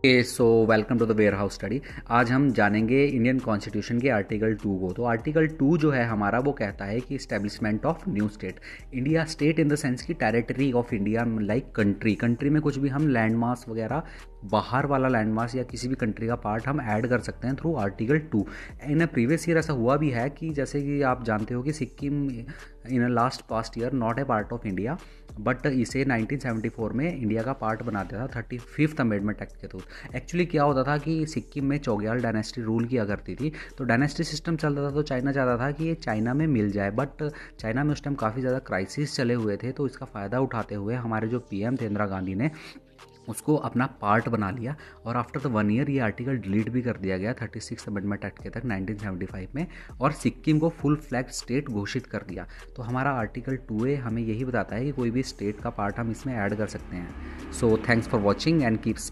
okay so welcome to the warehouse study आज हम जानेंगे इंडियन कॉन्स्टिट्यूशन के आर्टिकल टू को तो आर्टिकल टू जो है हमारा वो कहता है कि establishment of new state India state in the sense की territory of India like country country में कुछ भी हम लैंड मार्क्स वगैरह बाहर वाला लैंड मार्क्स या किसी भी कंट्री का पार्ट हम ऐड कर सकते हैं through article two in previous year ऐसा हुआ भी है कि जैसे कि आप जानते हो कि Sikkim in last past year not a part of India but इसे 1974 में इंडिया का पार्ट बना दिया था थर्टी फिफ्थ अमेंडमेंट एक्ट के थ्रू एक्चुअली क्या होता था कि सिक्किम में चौग्याल डायनेस्टी रूल किया करती थी तो डायनेस्टी सिस्टम चलता था तो चाइना चाहता था कि ये चाइना में मिल जाए बट चाइना में उस टाइम काफ़ी ज़्यादा क्राइसिस चले हुए थे तो इसका फ़ायदा उठाते हुए हमारे जो एम थे इंदिरा गांधी ने उसको अपना पार्ट बना लिया और आफ्टर द वन ईयर ये आर्टिकल डिलीट भी कर दिया गया थर्टी सिक्स अमेंडमेंट एक्ट के तक फाइव में और सिक्किम को फुल फ्लैग स्टेट घोषित कर दिया तो हमारा आर्टिकल टू ए हमें यही बताता है कि कोई भी स्टेट का पार्ट हम इसमें ऐड कर सकते हैं so thanks for watching and keeps